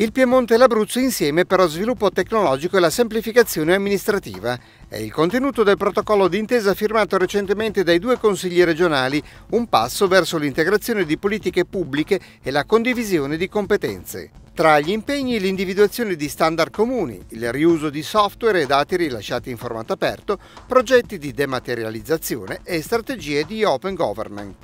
Il Piemonte e l'Abruzzo insieme per lo sviluppo tecnologico e la semplificazione amministrativa è il contenuto del protocollo d'intesa firmato recentemente dai due consigli regionali, un passo verso l'integrazione di politiche pubbliche e la condivisione di competenze. Tra gli impegni l'individuazione di standard comuni, il riuso di software e dati rilasciati in formato aperto, progetti di dematerializzazione e strategie di open government.